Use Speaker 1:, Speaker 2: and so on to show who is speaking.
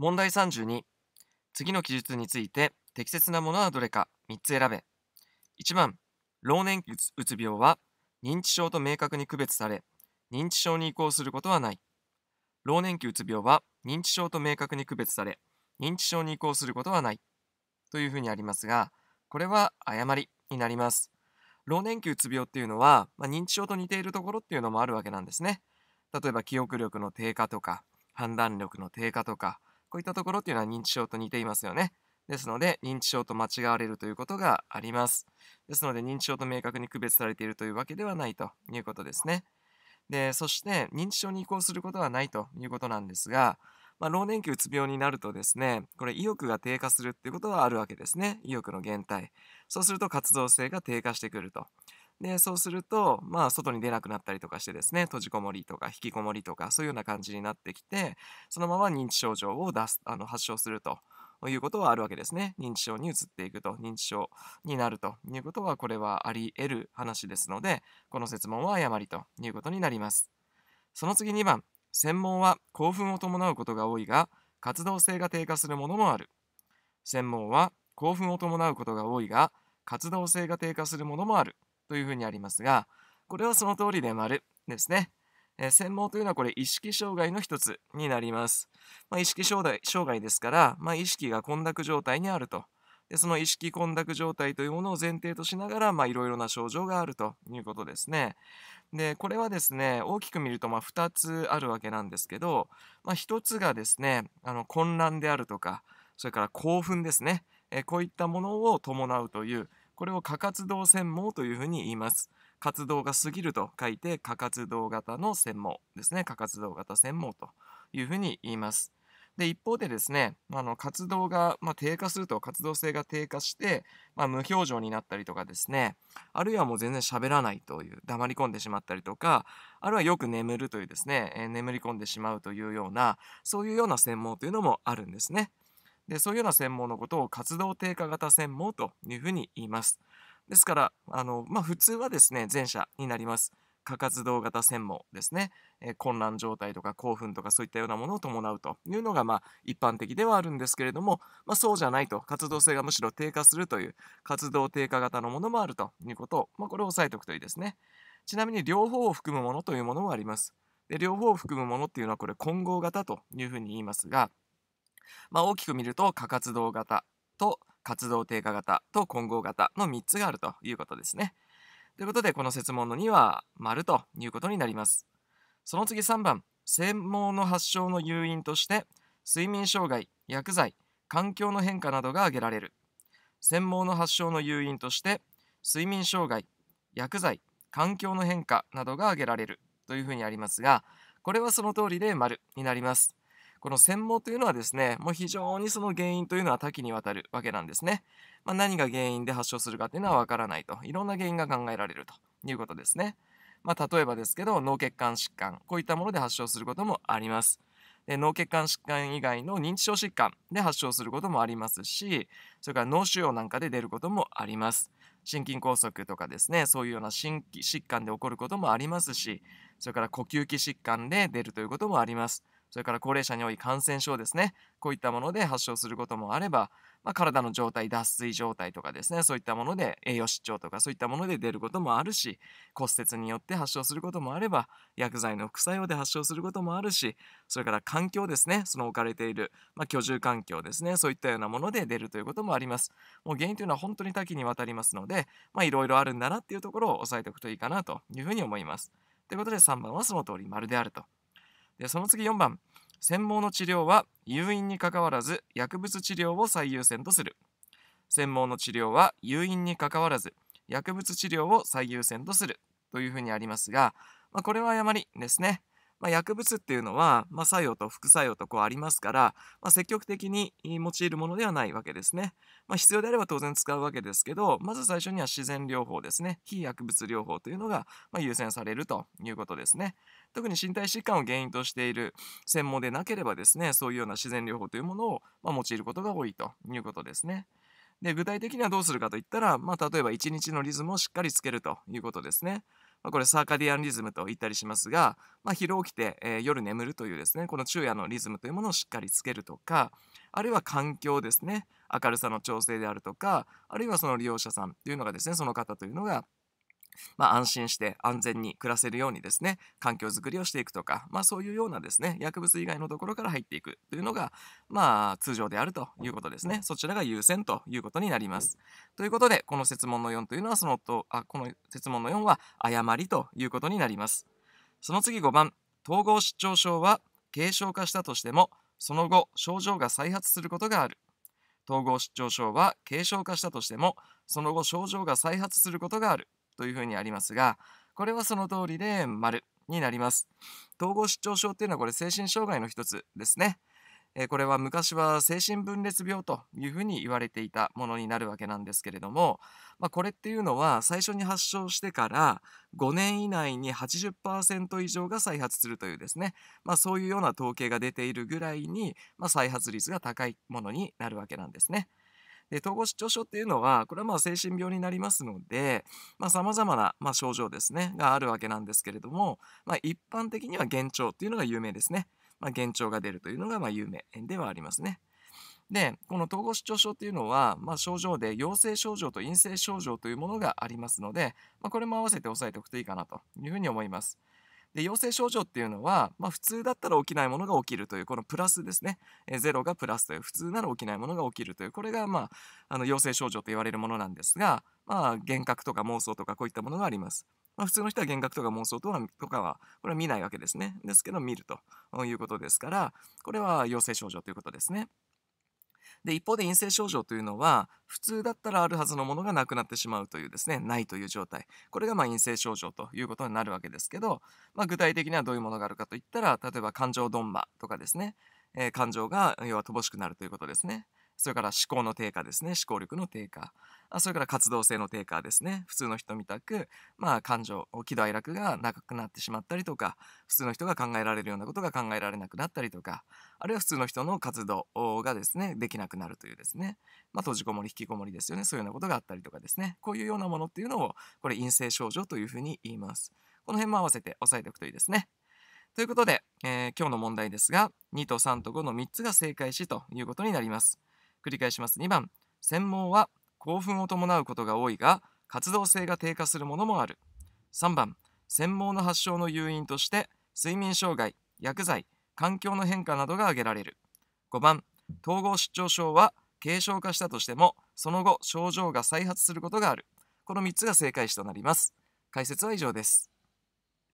Speaker 1: 問題32次の記述について適切なものはどれか3つ選べ1番老年うつ病は認知症と明確に区別され認知症に移行することはない老年期うつ病は認知症と明確に区別され認知症に移行することはないというふうにありますがこれは誤りになります老年期うつ病っていうのは、まあ、認知症と似ているところっていうのもあるわけなんですね例えば記憶力の低下とか判断力の低下とかこういったところっていうのは認知症と似ていますよね。ですので、認知症と間違われるということがあります。ですので、認知症と明確に区別されているというわけではないということですね。で、そして、認知症に移行することはないということなんですが、まあ、老年期うつ病になるとですね、これ意欲が低下するっていうことはあるわけですね。意欲の減退。そうすると活動性が低下してくると。で、そうすると、まあ、外に出なくなったりとかしてですね、閉じこもりとか、引きこもりとか、そういうような感じになってきて、そのまま認知症状を出す、あの、発症すると。いうことはあるわけですね。認知症に移っていくと、認知症になるということは、これはあり得る話ですので、この説問は誤りということになります。その次2番、専門は興奮を伴うことが多いが、活動性が低下するものもある。専門は興奮を伴うことが多いが、活動性が低下するものもある。というふうにありますが、これはその通りで丸ですね。え専門というのはこれ意識障害の一つになります。まあ、意識障害障害ですから、まあ、意識が混濁状態にあると。でその意識混濁状態というものを前提としながらいろいろな症状があるということですね。でこれはですね大きく見るとま2つあるわけなんですけど、まあ、1つがですねあの混乱であるとかそれから興奮ですねえこういったものを伴うというこれを過活動専門というふうに言います。活動が過ぎると書いて過活動型の専門ですね。過活動型専門というふうに言います。で一方でですね、あの活動が、まあ、低下すると活動性が低下して、まあ、無表情になったりとかですねあるいはもう全然喋らないという黙り込んでしまったりとかあるいはよく眠るというですね、えー、眠り込んでしまうというようなそういうような専門というのもあるんですね。でそういうような専門のことを活動低下型専門というふうに言います。ですから、あのまあ、普通はですね、前者になります。過活動型専門ですね、えー、混乱状態とか興奮とかそういったようなものを伴うというのが、まあ、一般的ではあるんですけれども、まあ、そうじゃないと活動性がむしろ低下するという活動低下型のものもあるということを、まあ、これを押さえておくといいですねちなみに両方を含むものというものもありますで両方を含むものっていうのはこれ混合型というふうに言いますがまあ、大きく見ると過活動型と活動低下型と混合型の3つがあるということですね。ということでこの設問の2は丸ということになります。その次3番専門の発症の誘因として睡眠障害薬剤環境の変化などが挙げられる専門の発症の誘因として睡眠障害薬剤環境の変化などが挙げられるというふうにありますがこれはその通りで丸になりますこの繊毛というのはですね、もう非常にその原因というのは多岐にわたるわけなんですね。まあ、何が原因で発症するかというのはわからないと。いろんな原因が考えられるということですね。まあ、例えばですけど、脳血管疾患、こういったもので発症することもあります。で脳血管疾患以外の認知症疾患で発症することもありますしそれから脳腫瘍なんかで出ることもあります心筋梗塞とかですねそういうような心疾患で起こることもありますしそれから呼吸器疾患で出るということもありますそれから高齢者に多い感染症ですねこういったもので発症することもあれば、まあ、体の状態脱水状態とかですねそういったもので栄養失調とかそういったもので出ることもあるし骨折によって発症することもあれば薬剤の副作用で発症することもあるしそれから環境ですねその置かれている、まあ、居住環境ですねそういったようなもので出るということもありますもう原因というのは本当に多岐にわたりますのでいろいろあるんだなっていうところを押さえておくといいかなというふうに思いますということで3番はその通り丸であると。でその次4番専門の治療は誘引にかかわらず薬物治療を最優先とする専門の治療は誘引にかかわらず薬物治療を最優先とするというふうにありますが、まあ、これは誤りですねまあ、薬物っていうのは、まあ、作用と副作用とこうありますから、まあ、積極的に用いるものではないわけですね。まあ、必要であれば当然使うわけですけど、まず最初には自然療法ですね。非薬物療法というのが、ま優先されるということですね。特に身体疾患を原因としている専門でなければですね、そういうような自然療法というものを、ま用いることが多いということですね。で具体的にはどうするかといったら、まあ、例えば1日のリズムをしっかりつけるということですね。まあ、これサーカディアンリズムと言ったりしますが、まあ、昼起きて、えー、夜眠るというですねこの昼夜のリズムというものをしっかりつけるとかあるいは環境ですね明るさの調整であるとかあるいはその利用者さんというのがですねその方というのがまあ、安心して安全に暮らせるようにですね環境づくりをしていくとか、まあ、そういうようなですね薬物以外のところから入っていくというのが、まあ、通常であるということですねそちらが優先ということになりますということでこの設問の4というのはそのとあこの設問の4は誤りということになりますその次5番統合失調症は軽症化したとしてもその後症状が再発することがある統合失調症は軽症化したとしてもその後症状が再発することがあるというふうにありますが、これはその通りで丸になります。統合失調症っていうのはこれ精神障害の一つですね。えこれは昔は精神分裂病というふうに言われていたものになるわけなんですけれども、まあ、これっていうのは最初に発症してから5年以内に80%以上が再発するというですね、まあ、そういうような統計が出ているぐらいに、まあ、再発率が高いものになるわけなんですね。で統合失調症っていうのはこれはまあ精神病になりますのでさまざ、まな、まあ、症状ですねがあるわけなんですけれども、まあ、一般的には幻聴っていうのが有名ですね、まあ、幻聴が出るというのがまあ有名ではありますね。でこの統合失調症というのは、まあ、症状で陽性症状と陰性症状というものがありますので、まあ、これも合わせて押さえておくといいかなというふうに思います。で陽性症状っていうのは、まあ、普通だったら起きないものが起きるというこのプラスですね、えー、0がプラスという普通なら起きないものが起きるというこれが、まあ、あの陽性症状と言われるものなんですが、まあ、幻覚とか妄想とかこういったものがあります。まあ、普通の人は幻覚とか妄想とかはこれは見ないわけですね。ですけど見るということですからこれは陽性症状ということですね。で一方で陰性症状というのは普通だったらあるはずのものがなくなってしまうというですねないという状態これがま陰性症状ということになるわけですけど、まあ、具体的にはどういうものがあるかといったら例えば感情鈍ンとかですね、えー、感情が要は乏しくなるということですね。それから思考の低下ですね思考力の低下それから活動性の低下ですね普通の人みたく、まあ、感情喜怒哀楽が長くなってしまったりとか普通の人が考えられるようなことが考えられなくなったりとかあるいは普通の人の活動がですねできなくなるというですね、まあ、閉じこもり引きこもりですよねそういうようなことがあったりとかですねこういうようなものっていうのをこれ陰性症状というふうに言いますこの辺も合わせて押さえておくといいですねということで、えー、今日の問題ですが2と3と5の3つが正解しということになります繰り返します2番専門は興奮を伴うことが多いが活動性が低下するものもある3番専門の発症の誘因として睡眠障害薬剤環境の変化などが挙げられる5番統合失調症は軽症化したとしてもその後症状が再発することがあるこの3つが正解詞となります解説は以上です